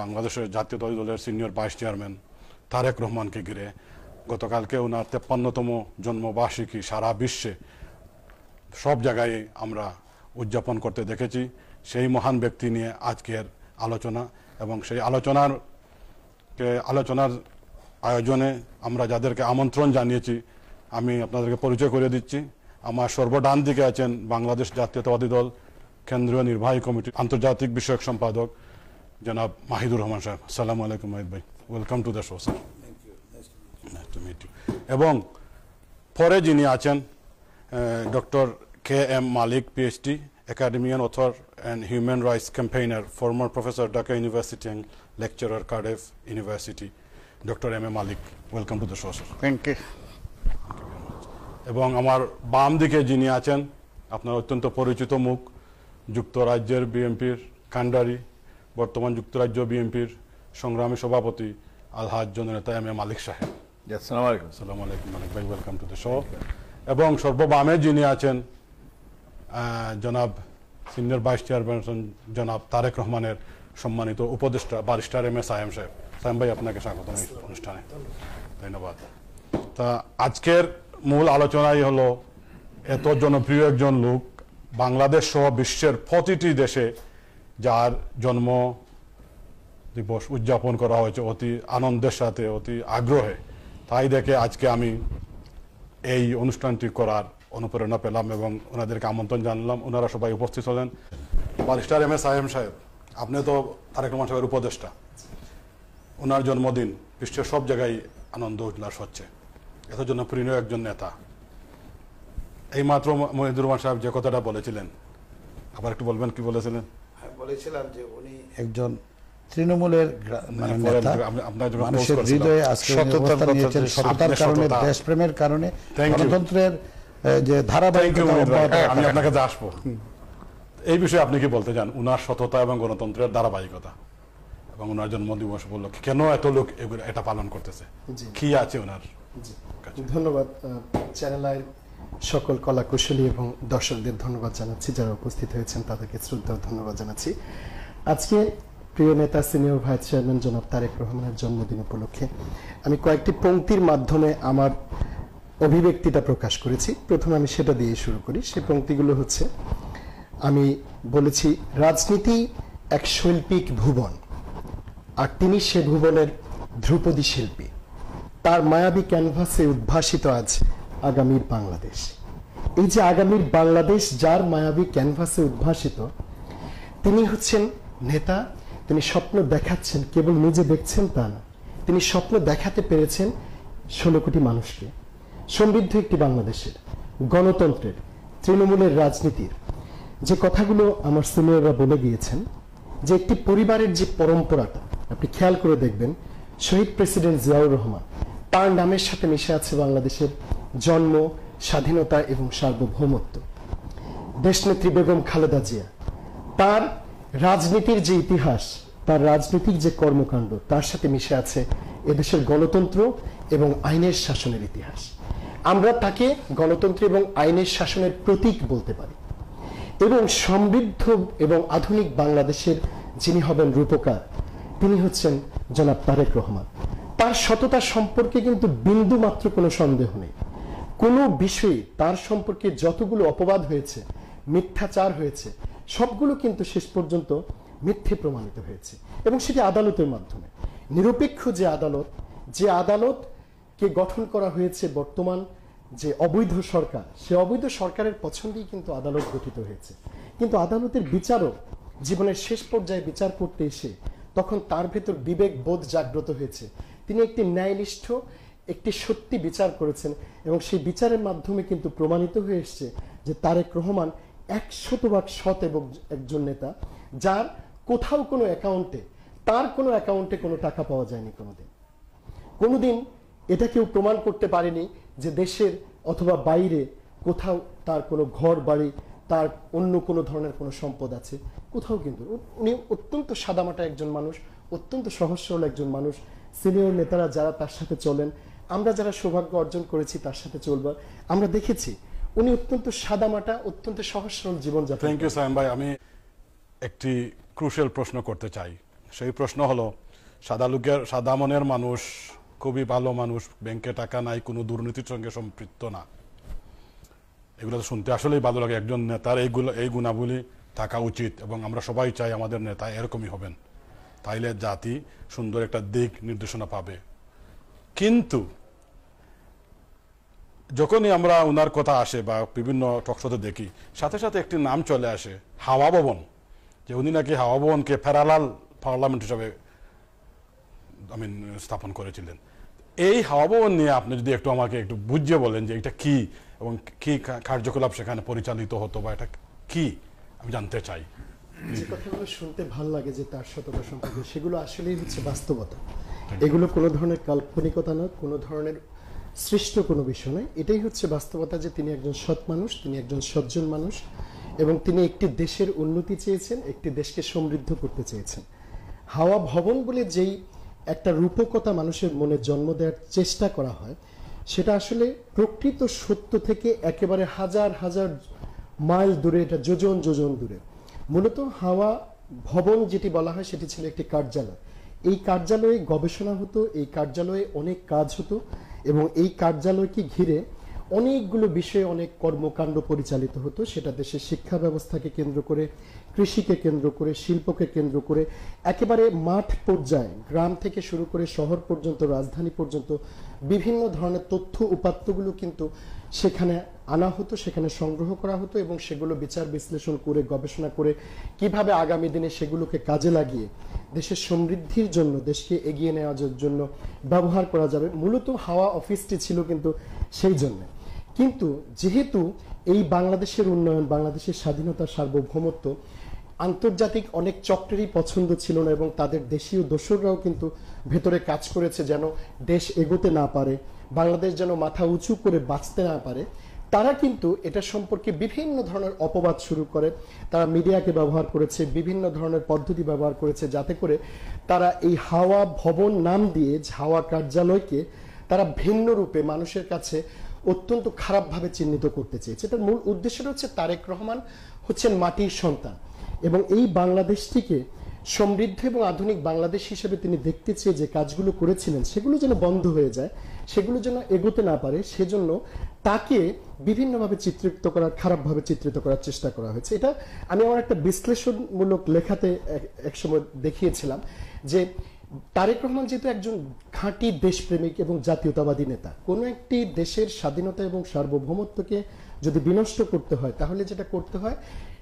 বাংলাদেশের জাতীয়তাবাদী দলের সিনিয়র ভাইস চেয়ারম্যান তারেক রহমানকে ঘিরে গতকালকে ওনার তেপ্পান্নতম জন্মবার্ষিকী সারা বিশ্বে সব জায়গায় আমরা উদযাপন করতে দেখেছি সেই মহান ব্যক্তি নিয়ে আজকের আলোচনা এবং সেই আলোচনার কে আলোচনার আয়োজনে আমরা যাদেরকে আমন্ত্রণ জানিয়েছি আমি আপনাদেরকে পরিচয় করে দিচ্ছি আমার সর্বডান দিকে আছেন বাংলাদেশ জাতীয়তাবাদী দল কেন্দ্রীয় নির্বাহী কমিটি আন্তর্জাতিক বিষয়ক সম্পাদক জনাব মাহিদুর রহমান সাহেব সালাম আলাইকুম মাহিদ ভাই welcome to the show sir এবং পরে যিনি আছেন doctor K M Malik PhD academician author and human rights campaigner former professor Dhaka university and lecturer Cardiff university doctor M A Malik welcome to the show sir thank you এবং আমার বাম দিকে যিনি আছেন আপনার অত্যন্ত পরিচিত মুখ যুক্তরাজ্যের বিএনপির কান্ডারি বর্তমান যুক্তরাজ্য বিএনপির সংগ্রামী সভাপতি আলহাজ জননেতা এম এ মালিক সাহেব ওয়েলকাম টু দ্য শো এবং সর্ববামে যিনি আছেন জনাব সিনিয়র ভাইস চেয়ারপারসন জনাব তারেক রহমানের সম্মানিত উপদেষ্টা বারিস্টার এম এ সায়েম সাহেব সায়েম ভাই আপনাকে স্বাগত অনুষ্ঠানে ধন্যবাদ তা আজকের মূল আলোচনাই হলো এত জনপ্রিয় একজন লোক বাংলাদেশ সহ বিশ্বের প্রতিটি দেশে যার জন্ম দিবস উদযাপন করা হয়েছে অতি আনন্দের সাথে অতি আগ্রহে তাই দেখে আজকে আমি এই অনুষ্ঠানটি করার অনুপ্রেরণা পেলাম এবং ওনাদেরকে আমন্ত্রণ জানলাম ওনারা সবাই উপস্থিত হলেন barrister M S I M সাহেব আপনি তো তারেক রহমান সাহেবের উপদেষ্টা ওনার জন্মদিন বিশ্বের সব জায়গায় আনন্দ উল্লাস হচ্ছে এত জনপ্রিয় একজন নেতা এইমাত্র মহিদুর রহমান সাহেব যে কথাটা বলেছিলেন আবার একটু বলবেন কি বলেছিলেন বলেছিলাম যে উনি একজন তৃণমূলের মানে মানুষের হৃদয়ে আজকে অবস্থান নিয়েছেন সততার কারণে দেশপ্রেমের কারণে গণতন্ত্রের যে ধারাবাহিকতা আমি আসবো এই বিষয়ে আপনি কি বলতে চান উনার সততা এবং গণতন্ত্রের ধারাবাহিকতা এবং ওনার দিবস উপলক্ষে কেন এত লোক এটা পালন করতেছে কি আছে ওনার ধন্যবাদ চ্যানেল আয়ের সকল কলা কুশলী এবং দর্শকদের ধন্যবাদ জানাচ্ছি যারা উপস্থিত হয়েছেন তাদেরকে শ্রদ্ধা ধন্যবাদ জানাচ্ছি আজকে প্রিয় নেতা সিনিয়র ভাইস চেয়ারম্যান জনাব তারেক রহমানের জন্মদিন উপলক্ষে আমি কয়েকটি পঙ্ক্তির মাধ্যমে আমার অভিব্যক্তিটা প্রকাশ করেছি প্রথমে আমি সেটা দিয়ে শুরু করি সে পঙ্ক্তিগুলো হচ্ছে আমি বলেছি রাজনীতি এক শৈল্পিক ভুবন আর তিনি সে ভুবনের ধ্রুপদী শিল্পী তার মায়াবী ক্যানভাসে উদ্ভাসিত আছে আগামীর বাংলাদেশ এই যে আগামীর বাংলাদেশ যার মায়াবী ক্যানভাসে উদ্ভাসিত তিনি হচ্ছেন নেতা তিনি স্বপ্ন দেখাচ্ছেন কেবল নিজে দেখছেন তা না তিনি স্বপ্ন দেখাতে পেরেছেন ষোলো কোটি মানুষকে সমৃদ্ধ একটি বাংলাদেশের গণতন্ত্রের তৃণমূলের রাজনীতির যে কথাগুলো আমার সিনিয়ররা বলে গিয়েছেন যে একটি পরিবারের যে পরম্পরাটা আপনি খেয়াল করে দেখবেন শহীদ প্রেসিডেন্ট জিয়াউর রহমান তার নামের সাথে মিশে আছে বাংলাদেশের জন্ম স্বাধীনতা এবং সার্বভৌমত্ব দেশনেত্রী বেগম খালেদা জিয়া তার রাজনীতির যে ইতিহাস তার রাজনীতির যে কর্মকাণ্ড তার সাথে মিশে আছে এদেশের গণতন্ত্র এবং আইনের শাসনের ইতিহাস আমরা তাকে গণতন্ত্র এবং আইনের শাসনের প্রতীক বলতে পারি এবং সমৃদ্ধ এবং আধুনিক বাংলাদেশের যিনি হবেন রূপকার তিনি হচ্ছেন জনাব তারেক রহমান তার সততা সম্পর্কে কিন্তু বিন্দু মাত্র কোনো সন্দেহ নেই কোনো বিষয়ে তার সম্পর্কে যতগুলো অপবাদ হয়েছে মিথ্যাচার হয়েছে সবগুলো কিন্তু শেষ পর্যন্ত মিথ্যে প্রমাণিত হয়েছে এবং সেটি আদালতের মাধ্যমে নিরপেক্ষ যে আদালত যে আদালতকে গঠন করা হয়েছে বর্তমান যে অবৈধ সরকার সে অবৈধ সরকারের পছন্দেই কিন্তু আদালত গঠিত হয়েছে কিন্তু আদালতের বিচারক জীবনের শেষ পর্যায়ে বিচার করতে এসে তখন তার ভেতর বিবেক বোধ জাগ্রত হয়েছে তিনি একটি ন্যায়নিষ্ঠ একটি সত্যি বিচার করেছেন এবং সেই বিচারের মাধ্যমে কিন্তু প্রমাণিত হয়ে এসছে যে তারেক রহমান এক শতভাগ সৎ এবং একজন নেতা যার কোথাও কোনো অ্যাকাউন্টে তার কোনো অ্যাকাউন্টে কোনো টাকা পাওয়া যায়নি কোনোদিন কোনোদিন এটা কেউ প্রমাণ করতে পারেনি যে দেশের অথবা বাইরে কোথাও তার কোনো ঘর বাড়ি তার অন্য কোনো ধরনের কোনো সম্পদ আছে কোথাও কিন্তু উনি অত্যন্ত সাদামাটা একজন মানুষ অত্যন্ত সহজ সরল একজন মানুষ সিনিয়র নেতারা যারা তার সাথে চলেন আমরা যারা সৌভাগ্য অর্জন করেছি তার সাথে চলবার আমরা দেখেছি উনি অত্যন্ত সাদামাটা অত্যন্ত সহজ সরল জীবনযাপন থ্যাংক ইউ সাহেব ভাই আমি একটি ক্রুশিয়াল প্রশ্ন করতে চাই সেই প্রশ্ন হলো সাদা লোকের সাদা মনের মানুষ খুবই ভালো মানুষ ব্যাংকে টাকা নাই কোনো দুর্নীতির সঙ্গে সম্পৃক্ত না এগুলো তো শুনতে আসলেই ভালো লাগে একজন নেতার এইগুলো এই গুণাবলী থাকা উচিত এবং আমরা সবাই চাই আমাদের নেতা এরকমই হবেন তাইলে জাতি সুন্দর একটা দিক নির্দেশনা পাবে কিন্তু যখনই আমরা ওনার কথা আসে বা বিভিন্ন টকশোতে দেখি সাথে সাথে একটি নাম চলে আসে হাওয়া ভবন যে উনি নাকি হাওয়া ভবনকে ফেরালাল পার্লামেন্ট হিসাবে আই মিন স্থাপন করেছিলেন এই হাওয়া ভবন নিয়ে আপনি যদি একটু আমাকে একটু বুঝিয়ে বলেন যে এটা কি এবং কি কার্যকলাপ সেখানে পরিচালিত হতো বা এটা কি আমি জানতে চাই যে কথাগুলো শুনতে ভাল লাগে যে তার শততা সম্পর্কে সেগুলো আসলেই হচ্ছে বাস্তবতা এগুলো কোনো ধরনের কাল্পনিকতা না কোনো ধরনের শ্রেষ্ঠ কোনো বিষয় নয় এটাই হচ্ছে বাস্তবতা যে তিনি একজন সৎ মানুষ তিনি একজন সজ্জন মানুষ এবং তিনি একটি দেশের উন্নতি চেয়েছেন একটি দেশকে সমৃদ্ধ করতে চেয়েছেন হাওয়া ভবন বলে যেই একটা রূপকতা মানুষের মনে জন্ম দেওয়ার চেষ্টা করা হয় সেটা আসলে প্রকৃত সত্য থেকে একেবারে হাজার হাজার মাইল দূরে এটা যোজন যোজন দূরে মূলত হাওয়া ভবন যেটি বলা হয় সেটি ছিল একটি কার্যালয় এই কার্যালয়ে গবেষণা হতো এই কার্যালয়ে অনেক কাজ হতো এবং এই কার্যালয়কে ঘিরে অনেকগুলো বিষয়ে অনেক কর্মকাণ্ড পরিচালিত হতো সেটা দেশের শিক্ষা ব্যবস্থাকে কেন্দ্র করে কৃষিকে কেন্দ্র করে শিল্পকে কেন্দ্র করে একেবারে মাঠ পর্যায়ে গ্রাম থেকে শুরু করে শহর পর্যন্ত রাজধানী পর্যন্ত বিভিন্ন ধরনের তথ্য উপাত্তগুলো কিন্তু সেখানে আনা হতো সেখানে সংগ্রহ করা হতো এবং সেগুলো বিচার বিশ্লেষণ করে গবেষণা করে কিভাবে আগামী দিনে সেগুলোকে কাজে লাগিয়ে দেশের সমৃদ্ধির জন্য দেশকে এগিয়ে নেওয়ার জন্য ব্যবহার করা যাবে মূলত হাওয়া অফিসটি ছিল কিন্তু সেই জন্য কিন্তু যেহেতু এই বাংলাদেশের উন্নয়ন বাংলাদেশের স্বাধীনতা সার্বভৌমত্ব আন্তর্জাতিক অনেক চক্রেরই পছন্দ ছিল না এবং তাদের দেশীয় দোসররাও কিন্তু ভেতরে কাজ করেছে যেন দেশ এগোতে না পারে বাংলাদেশ যেন মাথা উঁচু করে বাঁচতে না পারে তারা কিন্তু এটা সম্পর্কে বিভিন্ন ধরনের অপবাদ শুরু করে তারা মিডিয়াকে ব্যবহার করেছে বিভিন্ন ধরনের পদ্ধতি ব্যবহার করেছে যাতে করে তারা এই হাওয়া ভবন নাম দিয়ে হাওয়া কার্যালয়কে তারা ভিন্ন রূপে মানুষের কাছে অত্যন্ত খারাপভাবে চিহ্নিত করতে চেয়েছে এটার মূল উদ্দেশ্যটা হচ্ছে তারেক রহমান হচ্ছেন মাটির সন্তান এবং এই বাংলাদেশটিকে সমৃদ্ধ এবং আধুনিক বাংলাদেশ হিসেবে তিনি দেখতে চেয়ে যে কাজগুলো করেছিলেন সেগুলো যেন বন্ধ হয়ে যায় সেগুলো যেন এগোতে না পারে সেজন্য তাকে বিভিন্নভাবে চিত্রিত করার খারাপভাবে চিত্রিত করার চেষ্টা করা হয়েছে এটা আমি আমার একটা বিশ্লেষণমূলক লেখাতে একসময় দেখিয়েছিলাম যে তারেক রহমান যেহেতু একজন খাঁটি দেশপ্রেমিক এবং জাতীয়তাবাদী নেতা কোনো একটি দেশের স্বাধীনতা এবং সার্বভৌমত্বকে যদি বিনষ্ট করতে হয় তাহলে যেটা করতে হয়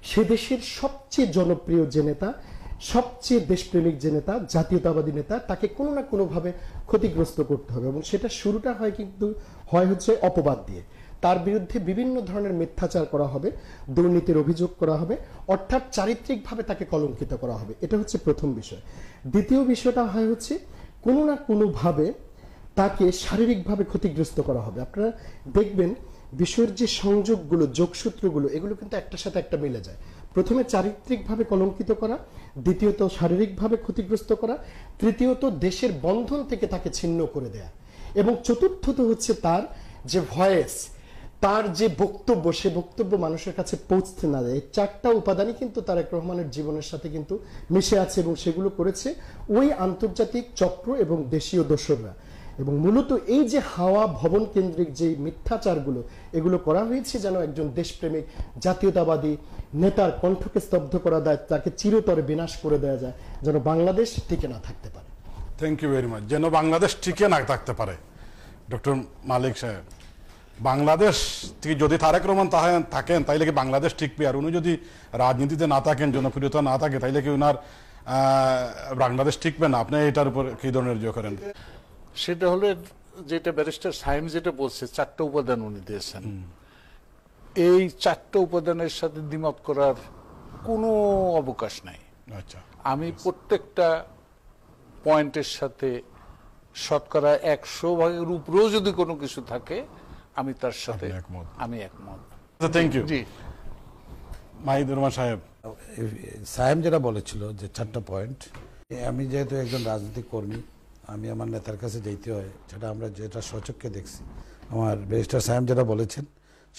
সে দেশের সবচেয়ে জনপ্রিয় যে নেতা সবচেয়ে দেশপ্রেমিক যে নেতা জাতীয়তাবাদী নেতা তাকে কোনো না কোনোভাবে ক্ষতিগ্রস্ত করতে হবে এবং সেটা শুরুটা হয় কিন্তু হয় হচ্ছে অপবাদ দিয়ে তার বিরুদ্ধে বিভিন্ন ধরনের মিথ্যাচার করা হবে দুর্নীতির অভিযোগ করা হবে অর্থাৎ চারিত্রিকভাবে তাকে কলঙ্কিত করা হবে এটা হচ্ছে প্রথম বিষয় দ্বিতীয় বিষয়টা হয় হচ্ছে কোনো না কোনোভাবে তাকে শারীরিকভাবে ক্ষতিগ্রস্ত করা হবে আপনারা দেখবেন বিষয়ের যে সংযোগগুলো যোগসূত্রগুলো এগুলো কিন্তু একটার সাথে একটা মিলে যায় প্রথমে চারিত্রিকভাবে কলঙ্কিত করা দ্বিতীয়ত শারীরিকভাবে ক্ষতিগ্রস্ত করা তৃতীয়ত দেশের বন্ধন থেকে তাকে ছিন্ন করে দেয়া এবং চতুর্থত হচ্ছে তার যে ভয়েস তার যে বক্তব্য সে বক্তব্য মানুষের কাছে পৌঁছতে না দেয় চারটা উপাদানই কিন্তু তারেক রহমানের জীবনের সাথে কিন্তু মিশে আছে এবং সেগুলো করেছে ওই আন্তর্জাতিক চক্র এবং দেশীয় দোসররা এবং মূলত এই যে হাওয়া ভবন কেন্দ্রিক যে মিথ্যাচারগুলো এগুলো করা হয়েছে যেন একজন দেশপ্রেমিক জাতীয়তাবাদী নেতার কণ্ঠকে স্তব্ধ করা দেয় তাকে চিরতরে বিনাশ করে দেওয়া যায় যেন বাংলাদেশ টিকে না থাকতে পারে থ্যাংক ইউ ভেরি মাচ যেন বাংলাদেশ টিকে না থাকতে পারে ডক্টর মালিক সাহেব বাংলাদেশ থেকে যদি তারেক রহমান থাকেন তাইলে কি বাংলাদেশ টিকবে আর উনি যদি রাজনীতিতে না থাকেন জনপ্রিয়তা না থাকে তাইলে কি উনার বাংলাদেশ টিকবে না আপনি এটার উপর কি ধরনের জয় করেন সেটা হলো যেটা ব্যারিস্টার সাহেম যেটা বলছে চারটে উপাদান উনি দিয়েছেন এই চারটে উপাদানের সাথে দ্বিমত করার কোনো অবকাশ নাই আচ্ছা আমি প্রত্যেকটা পয়েন্টের সাথে শতকরা একশো ভাগের উপরেও যদি কোনো কিছু থাকে আমি তার সাথে আমি একমত থ্যাংক আচ্ছা, ইউ জি মাহিদুর সাহেব সাহেব যেটা বলেছিল যে চারটা পয়েন্ট আমি যেহেতু একজন রাজনৈতিক কর্মী আমি আমার নেতার কাছে যেতে হয় সেটা আমরা যেটা সচক্ষে দেখছি আমার ব্যারিস্টার সাহেব যেটা বলেছেন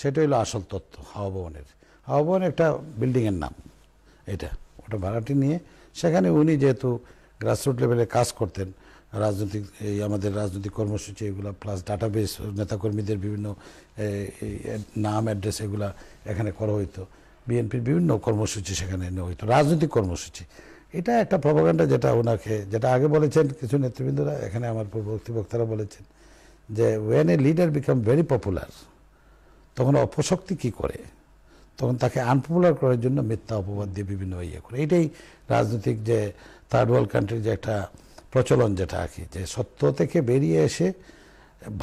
সেটা হলো আসল তত্ত্ব হাওয়া ভবনের হাওয়া ভবন একটা বিল্ডিংয়ের নাম এটা ওটা ভাড়াটি নিয়ে সেখানে উনি যেহেতু গ্রাসরুট লেভেলে কাজ করতেন রাজনৈতিক এই আমাদের রাজনৈতিক কর্মসূচি এগুলো প্লাস ডাটাবেস নেতাকর্মীদের বিভিন্ন নাম অ্যাড্রেস এগুলা এখানে করা হইতো বিএনপির বিভিন্ন কর্মসূচি সেখানে নেওয়া হইতো রাজনৈতিক কর্মসূচি এটা একটা প্রভাকাণ্ডা যেটা ওনাকে যেটা আগে বলেছেন কিছু নেতৃবৃন্দরা এখানে আমার পূর্ববর্তী বক্তারা বলেছেন যে when a leader become very popular তখন অপশক্তি কি করে তখন তাকে আনপপুলার করার জন্য মিথ্যা অপবাদ দিয়ে বিভিন্ন ইয়ে করে এটাই রাজনৈতিক যে থার্ড ওয়ার্ল্ড কান্ট্রির যে একটা প্রচলন যেটা আর কি যে সত্য থেকে বেরিয়ে এসে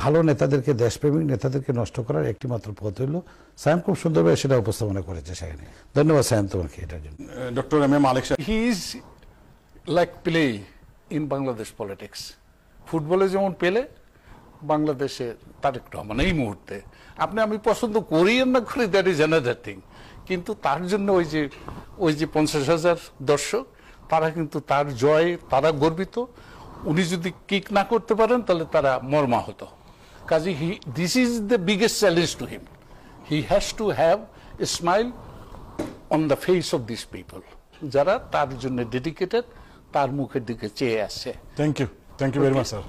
ভালো নেতাদেরকে দেশপ্রেমিক নেতাদেরকে নষ্ট করার একটি মাত্র পথ হইল সায়াম খুব সুন্দরভাবে সেটা উপস্থাপনা করেছে সেখানে ধন্যবাদ সায়াম তোমাকে এটার জন্য doctor M M Alek he is like Pele in Bangladesh politics ফুটবলে যেমন পেলে বাংলাদেশে একটু মানে এই মুহূর্তে আপনি আমি পছন্দ করি না করি দ্যাট ইজ অ্যানাদার থিং কিন্তু তার জন্য ওই যে ওই যে পঞ্চাশ হাজার দর্শক তারা কিন্তু তার জয় তারা গর্বিত উনি যদি কিক না করতে পারেন তাহলে তারা মর্মাহত কাজে he this is the biggest challenge to him he has to have a smile on the face of this people যারা তার জন্য ডেডিকেটেড তার মুখের দিকে চেয়ে আসছে thank you thank you very much sir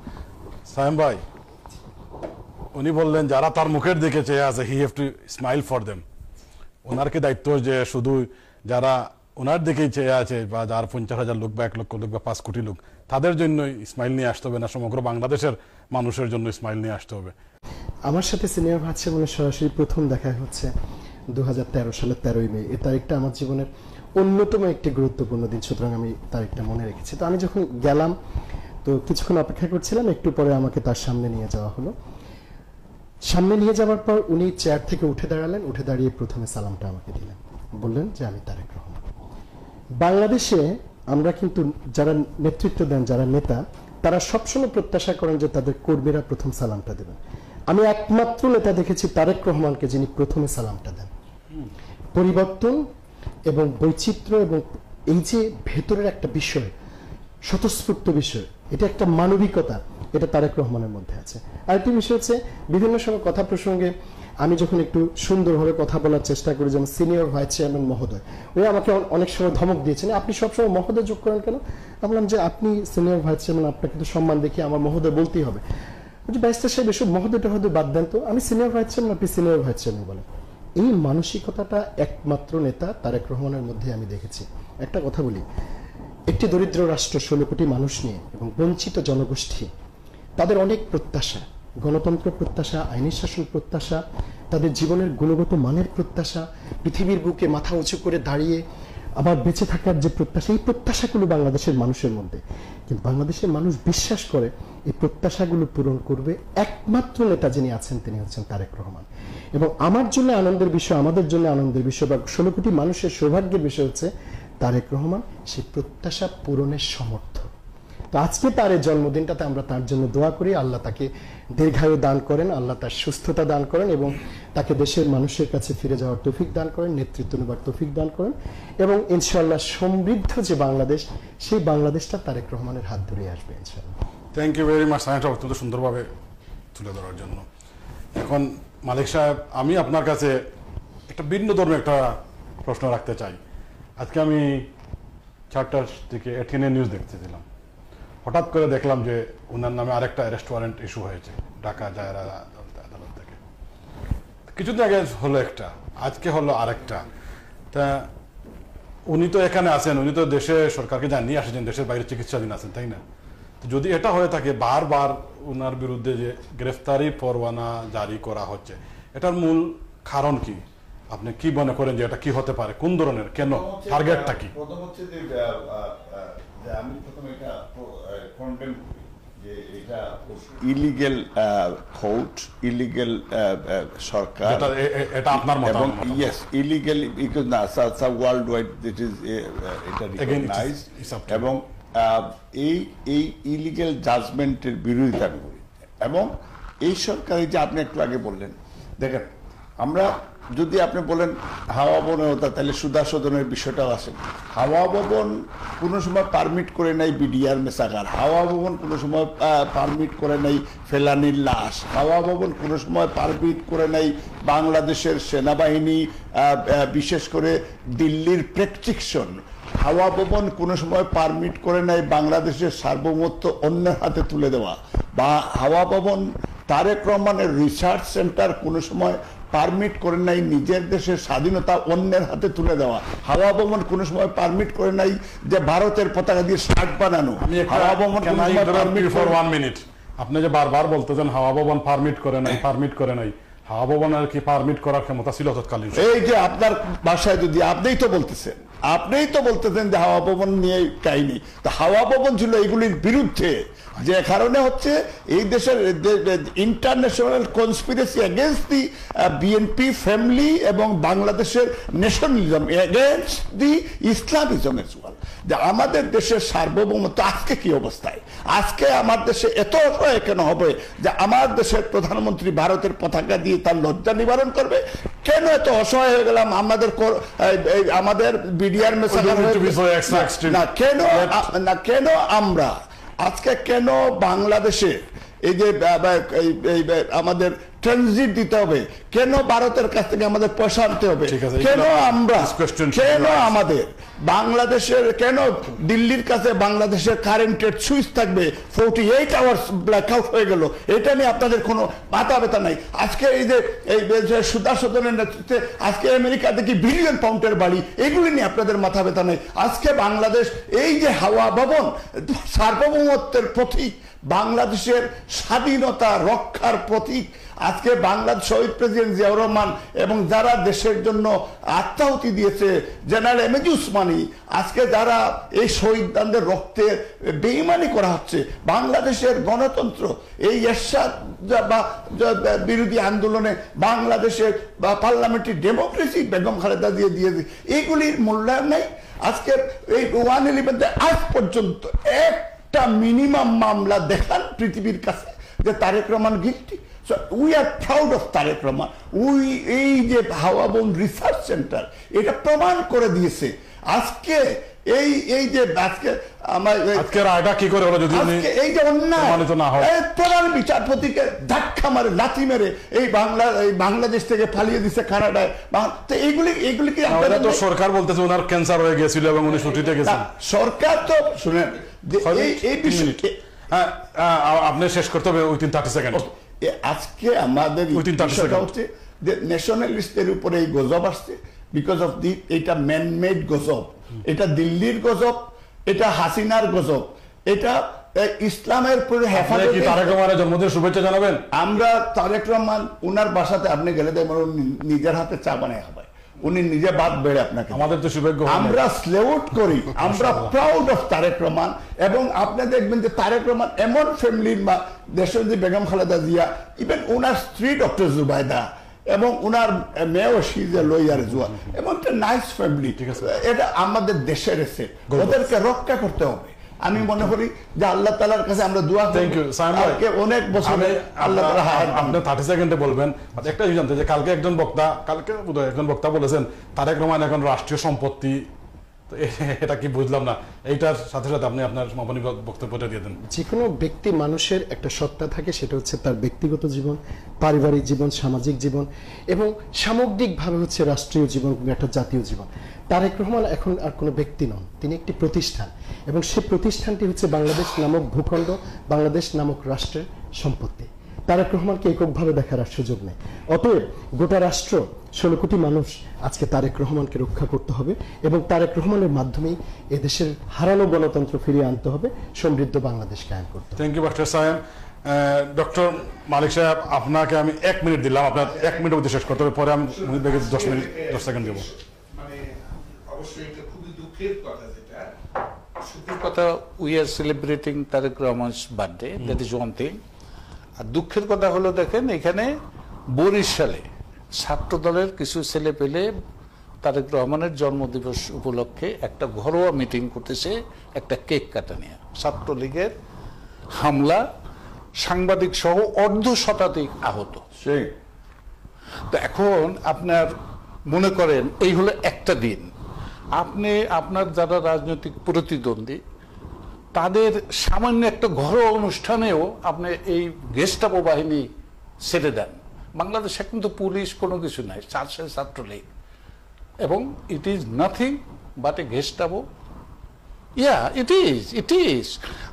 Sayem ভাই উনি বললেন যারা তার মুখের দিকে চেয়ে আছে he have to smile for them ওনার কি দায়িত্ব যে শুধু যারা ওনার দিকেই চেয়ে আছে বা যার পঞ্চাশ হাজার লোক বা এক লক্ষ লোক বা পাঁচ কোটি লোক তাদের জন্য ইসমাইল নিয়ে আসতে হবে না সমগ্র বাংলাদেশের মানুষের জন্য ইসমাইল নিয়ে আসতে হবে আমার সাথে সিনেমা ভাবছে মানে সরাসরি প্রথম দেখা হচ্ছে দু সালের তেরোই মে এই তারিখটা আমার জীবনের অন্যতম একটি গুরুত্বপূর্ণ দিন সুতরাং আমি তারিখটা মনে রেখেছি তো আমি যখন গেলাম তো কিছুক্ষণ অপেক্ষা করছিলাম একটু পরে আমাকে তার সামনে নিয়ে যাওয়া হলো সামনে নিয়ে যাওয়ার পর উনি চেয়ার থেকে উঠে দাঁড়ালেন উঠে দাঁড়িয়ে প্রথমে সালামটা আমাকে দিলেন বললেন যে আমি তারেক রহমান বাংলাদেশে আমরা কিন্তু যারা নেতৃত্ব দেন যারা নেতা তারা সবসময় প্রত্যাশা করেন যে তাদের কর্মীরা প্রথম সালামটা দেবেন আমি একমাত্র নেতা দেখেছি তারেক রহমানকে যিনি প্রথমে সালামটা দেন পরিবর্তন এবং বৈচিত্র্য এবং এই যে ভেতরের একটা বিষয় স্বতঃস্ফূর্ত বিষয় এটা একটা মানবিকতা এটা তারেক রহমানের মধ্যে আছে আরেকটি বিষয় হচ্ছে বিভিন্ন সময় কথা প্রসঙ্গে আমি যখন একটু সুন্দরভাবে কথা বলার চেষ্টা করি যেমন সিনিয়র ভাইস চেয়ারম্যান মহোদয় ও আমাকে অনেক সময় ধমক দিয়েছেন আপনি সবসময় মহোদয় যোগ করেন কেন আমি বললাম যে আপনি সিনিয়র ভাইস চেয়ারম্যান আপনাকে তো সম্মান দেখিয়ে আমার মহোদয় বলতেই হবে বলছি ব্যারিস্টার সাহেব এসব মহোদয়টা হয়তো বাদ দেন তো আমি সিনিয়র ভাইস চেয়ারম্যান আপনি সিনিয়র ভাইস চেয়ারম্যান বলেন এই মানসিকতাটা একমাত্র নেতা তারেক রহমানের মধ্যে আমি দেখেছি একটা কথা বলি একটি দরিদ্র রাষ্ট্র ষোলো কোটি মানুষ নিয়ে এবং বঞ্চিত জনগোষ্ঠী তাদের অনেক প্রত্যাশা গণতন্ত্র প্রত্যাশা আইনের শাসন প্রত্যাশা তাদের জীবনের গুণগত মানের প্রত্যাশা পৃথিবীর বুকে মাথা উঁচু করে দাঁড়িয়ে আবার বেঁচে থাকার যে প্রত্যাশা এই প্রত্যাশাগুলো বাংলাদেশের মানুষের মধ্যে কিন্তু বাংলাদেশের মানুষ বিশ্বাস করে এই প্রত্যাশাগুলো পূরণ করবে একমাত্র নেতা যিনি আছেন তিনি হচ্ছেন তারেক রহমান এবং আমার জন্য আনন্দের বিষয় আমাদের জন্য আনন্দের বিষয় বা ষোলো কোটি মানুষের সৌভাগ্যের বিষয় হচ্ছে তারেক রহমান সেই প্রত্যাশা পূরণের সমর্থক তো আজকে তার এই জন্মদিনটাতে আমরা তার জন্য দোয়া করি আল্লাহ তাকে দীর্ঘায়ু দান করেন আল্লাহ তার সুস্থতা দান করেন এবং তাকে দেশের মানুষের কাছে ফিরে যাওয়ার তফিক দান করেন নেতৃত্ব নেবার তফিক দান করেন এবং ইনশাল্লাহ সমৃদ্ধ যে বাংলাদেশ সেই বাংলাদেশটা তারেক রহমানের হাত ধরে আসবে ইনশাল্লাহ থ্যাংক ইউ ভেরি মাচ অত্যন্ত সুন্দরভাবে তুলে ধরার জন্য এখন মালিক সাহেব আমি আপনার কাছে একটা ভিন্ন ধর্মের একটা প্রশ্ন রাখতে চাই আজকে আমি চারটার দিকে এটিএনএ নিউজ দেখতেছিলাম হঠাৎ করে দেখলাম যে ওনার নামে আরেকটা অ্যারেস্ট ওয়ারেন্ট ইস্যু হয়েছে ঢাকা জায়রা আদালত থেকে কিছুদিন আগে হলো একটা আজকে হলো আরেকটা তা উনি তো এখানে আছেন উনি তো দেশে সরকারকে জানিয়ে আসেছেন দেশের বাইরে চিকিৎসাধীন আছেন তাই না তো যদি এটা হয়ে থাকে বারবার ওনার বিরুদ্ধে যে গ্রেফতারি পরোয়ানা জারি করা হচ্ছে এটার মূল কারণ কি আপনি কি মনে করেন যে এটা কি হতে পারে কোন ধরনের কেন টার্গেটটা কি প্রথম হচ্ছে যে আমি প্রথমে এটা illegal illegal uh, uh, uh, সরকার এবং ইয়েস ইলিগেল না ওয়ার্ল্ড ওয়াইড দিট ইজ এটা রিকগনাইজ এবং এই এই ইলিগেল জাজমেন্টের বিরোধিতা আমি করি এবং এই সরকারে যে আপনি একটু আগে বললেন দেখেন আমরা যদি আপনি বলেন হাওয়া হতা তাহলে সুদাসদনের বিষয়টাও আছে হাওয়া ভবন কোনো সময় পারমিট করে নাই বিডিআর মেসাগার হাওয়া ভবন কোনো সময় পারমিট করে নাই ফেলানির লাশ হাওয়া ভবন কোনো সময় পারমিট করে নাই বাংলাদেশের সেনাবাহিনী বিশেষ করে দিল্লির প্রেসক্রিপশন হাওয়া ভবন কোনো সময় পারমিট করে নাই বাংলাদেশের সার্বভৌমত্ব অন্যের হাতে তুলে দেওয়া বা হাওয়া ভবন তারেক রহমানের রিসার্চ সেন্টার কোনো সময় পারমিট করে নাই নিজের দেশের স্বাধীনতা অন্যের হাতে তুলে দেওয়া হাওয়া ভবন কোনো সময় পারমিট করে নাই যে ভারতের পতাকা দিয়ে শার্ট বানানো মিনিট আপনি যে বারবার বলতেছেন হাওয়া ভবন পারমিট করে নাই পারমিট করে নাই হাওয়া ভবনের কি পারমিট করার ক্ষমতা ছিল তৎকালীন এই যে আপনার ভাষায় যদি আপনিই তো বলতেছেন আপনিই তো বলতেছেন যে হাওয়া ভবন নিয়ে কাহিনী তো হাওয়া ভবন ছিল এইগুলির বিরুদ্ধে যে কারণে হচ্ছে এই দেশের international conspiracy against the BNP family এবং বাংলাদেশের nationalism against the Islamism as well যে আমাদের দেশের সার্বভৌমত্ব আজকে কি অবস্থায় আজকে আমার দেশে এত অসহায় কেন হবে যে আমার দেশের প্রধানমন্ত্রী ভারতের পতাকা দিয়ে তার লজ্জা নিবারণ করবে কেন এত অসহায় হয়ে গেলাম আমাদের আমাদের বিডিআর না কেন না কেন আমরা আজকে কেন বাংলাদেশে এই যে আমাদের ট্রানজিট দিতে হবে কেন ভারতের কাছ থেকে আমাদের পয়সা আনতে হবে কেন আমরা কেন আমাদের বাংলাদেশের কেন দিল্লির কাছে বাংলাদেশের কারেন্টের সুইচ থাকবে forty eight hours black out হয়ে গেল এটা নিয়ে আপনাদের কোনো মাথা ব্যথা নাই আজকে এই যে এই সুদা সদনের নেতৃত্বে আজকে আমেরিকা দেখি বিলিয়ন পাউন্ডের বাড়ি এগুলি নিয়ে আপনাদের মাথা ব্যথা নাই আজকে বাংলাদেশ এই যে হাওয়া ভবন সার্বভৌমত্বের প্রতীক বাংলাদেশের স্বাধীনতা রক্ষার প্রতীক আজকে বাংলার শহীদ প্রেসিডেন্ট জিয়াউর রহমান এবং যারা দেশের জন্য আত্মাহুতি দিয়েছে জেনারেল এম এজ উসমানি আজকে যারা এই শহীদদানদের রক্তে বেইমানি করা হচ্ছে বাংলাদেশের গণতন্ত্র এই এরশাদ বা বিরোধী আন্দোলনে বাংলাদেশের বা পার্লামেন্টারি ডেমোক্রেসি বেগম খালেদা দিয়ে দিয়েছে এইগুলির মূল্যায়ন নেই আজকে এই ওয়ান ইলেভেন্থে আজ পর্যন্ত একটা মিনিমাম মামলা দেখান পৃথিবীর কাছে যে তারেক রহমান গিলটি এই যে হাওয়াবন রিসার্চ সেন্টার এটা প্রমাণ করে দিয়েছে আজকে এই এই যে আজকে আমার আজকে রায়টা কি করে হলো যদি এই যে অন্যায় না হয় প্রধান বিচারপতিকে ধাক্কা মারে লাথি মেরে এই বাংলা এই বাংলাদেশ থেকে ফালিয়ে দিছে কানাডায় তো এইগুলি এইগুলি কি আপনারা তো সরকার বলতেছে ওনার ক্যান্সার হয়ে গেছিল এবং উনি ছুটিতে গেছেন সরকার তো শুনেন এই এই হ্যাঁ আপনি শেষ করতে হবে উইথিন থার্টি সেকেন্ড আজকে আমাদের হচ্ছে যে ন্যাশনালিস্টদের উপরে এই গজব আসছে বিকজ অফ দি এটা ম্যানমেড গজব এটা দিল্লির গজব এটা হাসিনার গজব এটা ইসলামের পুরো হেফাজত শুভেচ্ছা জানাবেন আমরা তারেক রহমান ওনার বাসাতে আপনি গেলে দেয় নিজের হাতে চা বানায় হবে উনি নিজে বাদ বেড়ে আপনাকে আমাদের তো সৌভাগ্য আমরা স্লেউট করি আমরা প্রাউড অফ তারেক রহমান এবং আপনি দেখবেন যে তারেক রহমান এমন ফ্যামিলির মা যে বেগম খালেদা জিয়া ইভেন ওনার স্ত্রী ডক্টর জুবাইদা এবং ওনার মেয়েও সিজে লইয়ার জুয়া এবং একটা নাইস ফ্যামিলি ঠিক আছে এটা আমাদের দেশের এসে ওদেরকে রক্ষা করতে হবে আমি মনে করি যে আল্লাহ তালার কাছে আমরা দোয়া থ্যাংক ইউ সাহেবকে অনেক বছর আল্লাহ তালা আপনি থার্টি সেকেন্ডে বলবেন একটা জানতে যে কালকে একজন বক্তা কালকে একজন বক্তা বলেছেন তারেক রহমান এখন রাষ্ট্রীয় সম্পত্তি এটা কি বুঝলাম না এইটার সাথে সাথে আপনি আপনার সমাপনী বক্তব্যটা দিয়ে দেন যে কোনো ব্যক্তি মানুষের একটা সত্তা থাকে সেটা হচ্ছে তার ব্যক্তিগত জীবন পারিবারিক জীবন সামাজিক জীবন এবং সামগ্রিকভাবে হচ্ছে রাষ্ট্রীয় জীবন একটা জাতীয় জীবন তারেক রহমান এখন আর কোনো ব্যক্তি নন তিনি একটি প্রতিষ্ঠান এবং সে প্রতিষ্ঠানটি হচ্ছে বাংলাদেশ নামক ভূখণ্ড বাংলাদেশ নামক রাষ্ট্রের সম্পত্তি তারেক রহমানকে এককভাবে দেখার সুযোগ নেই অতএব গোটা রাষ্ট্র ষোলো কোটি মানুষ আজকে তারেক রহমানকে রক্ষা করতে হবে এবং তারেক রহমানের মাধ্যমেই এদেশের হারানো গণতন্ত্র ফিরিয়ে আনতে হবে সমৃদ্ধ বাংলাদেশ কায়েম করতে thank you doctor Saheb doctor Malik Saheb আপনাকে আমি এক মিনিট দিলাম আপনার এক মিনিট অবধি শেষ করতে হবে পরে আমি দশ মিনিট দশ সেকেন্ড দেবো মানে, সুখের কথা we are celebrating Tarique Rahman's birthday that is one thing আর দুঃখের কথা হলো দেখেন এখানে বরিশালে ছাত্র দলের কিছু ছেলে পেলে তারেক রহমানের জন্মদিবস উপলক্ষে একটা ঘরোয়া মিটিং করতেছে একটা কেক কাটা নিয়ে ছাত্রলীগের হামলা সাংবাদিক সহ অর্ধ শতাধিক আহত তো এখন আপনার মনে করেন এই হলো একটা দিন আপনি আপনার যারা রাজনৈতিক প্রতিদ্বন্দ্বী তাদের সামান্য একটা ঘরোয়া অনুষ্ঠানেও আপনি এই গেস্টাপ বাহিনী ছেড়ে দেন বাংলাদেশে এখন তো পুলিশ কোনো কিছু নাই ছাত্র নেই এবং it is nothing but a Gestapo yeah it is it is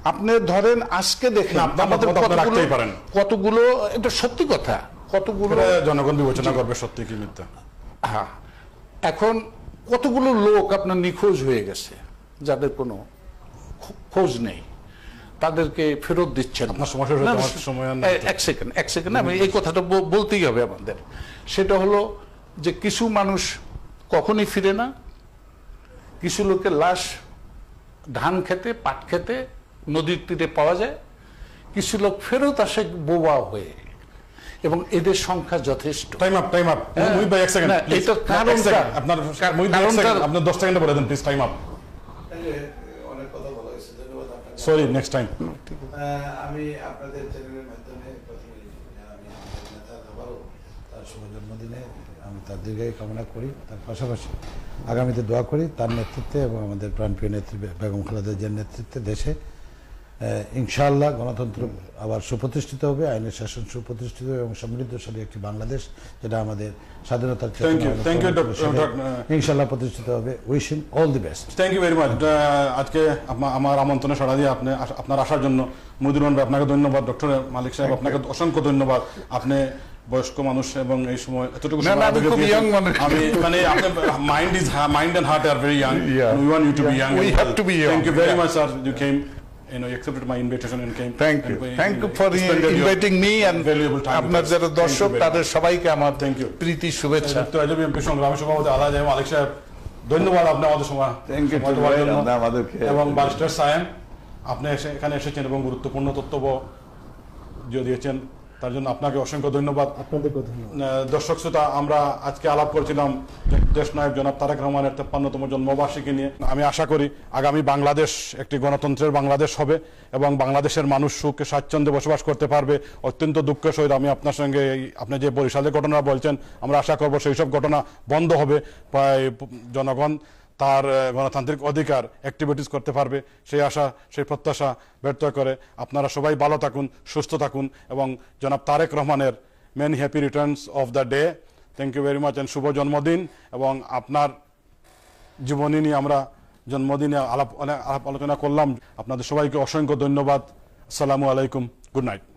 আপনি ধরেন আজকে দেখেন আমাদের পারেন কতগুলো এটা সত্যি কথা কতগুলো জনগণ বিবেচনা করবে সত্যি কি মিথ্যা হ্যাঁ এখন কতগুলো লোক আপনার নিখোঁজ হয়ে গেছে যাদের কোনো খোঁজ নেই তাদেরকে ফেরত দিচ্ছেন এই কথাটা বলতেই হবে আমাদের সেটা হলো যে কিছু মানুষ কখনই ফিরে না কিছু লোকের লাশ ধান খেতে পাট খেতে নদীর তীরে পাওয়া যায় কিছু লোক ফেরত আসে বোবা হয়ে এবং এদের সংখ্যা যথেষ্ট টাইম আপ টাইম আপ ভাই এক সেকেন্ড এটা কারণ আপনার ভাই 10 সেকেন্ড বলে দেন প্লিজ টাইম আপ অনেক কথা সরি নেক্সট টাইম আমি আপনাদের চ্যানেলের মাধ্যমে নেতা তার শুভ জন্মদিনে আমি তার দীর্ঘায় কামনা করি তার পাশাপাশি আগামীতে দোয়া করি তার নেতৃত্বে এবং আমাদের প্রাণপ্রিয় নেতৃত্বে বেগম খালাদের যে নেতৃত্বে দেশে ইনশাআল্লাহ গণতন্ত্র আবার সুপ্রতিষ্ঠিত হবে আইনের শাসন সুপ্রতিষ্ঠিত হবে এবং সমৃদ্ধশালী একটি বাংলাদেশ যেটা আমাদের স্বাধীনতার ইনশাআল্লাহ প্রতিষ্ঠিত হবে wishing all the best thank you very much আজকে আমার আমন্ত্রণে সাড়া দিয়ে আপনি আপনার আসার জন্য মুদির আপনাকে ধন্যবাদ ডক্টর মালিক সাহেব আপনাকে অসংখ্য ধন্যবাদ আপনি বয়স্ক মানুষ এবং এই সময় এতটুকু আমি মানে mind is mind and heart are very young you to be young we have to be young thank you very much sir you came you know, accepted my invitation and came. Thank you. And, Thank you for inviting me and valuable time. আপনার যারা দর্শক তাদের সবাইকে আমার Thank you. প্রীতি শুভেচ্ছা তো আজব MP সংগ্রাম সভাপতি আলা জাম আলেক সাহেব ধন্যবাদ আপনি আমাদের সময় you. ইউ আমাদেরকে এবং বারিস্টার সায়েম আপনি এসে এখানে এসেছেন এবং গুরুত্বপূর্ণ তথ্য যদিও দিয়েছেন তার জন্য আপনাকে অসংখ্য ধন্যবাদ দর্শক শ্রোতা আমরা আজকে আলাপ করেছিলাম দেশ নায়ক জনাব তারেক রহমানের তেপ্পান্নতম জন্মবার্ষিকী নিয়ে আমি আশা করি আগামী বাংলাদেশ একটি গণতন্ত্রের বাংলাদেশ হবে এবং বাংলাদেশের মানুষ সুখে স্বাচ্ছন্দ্যে বসবাস করতে পারবে অত্যন্ত দুঃখের সহিত আমি আপনার সঙ্গে আপনি যে বরিশালের ঘটনা বলছেন আমরা আশা করব সেই সব ঘটনা বন্ধ হবে প্রায় জনগণ তার গণতান্ত্রিক অধিকার অ্যাক্টিভিটিস করতে পারবে সেই আশা সেই প্রত্যাশা ব্যর্থ করে আপনারা সবাই ভালো থাকুন সুস্থ থাকুন এবং জনাব তারেক রহমানের many happy returns of the day thank you very much and শুভ জন্মদিন এবং আপনার জীবনী নিয়ে আমরা জন্মদিনে আলাপ আলাপ আলোচনা করলাম আপনাদের সবাইকে অসংখ্য ধন্যবাদ আসসালামু আলাইকুম গুড নাইট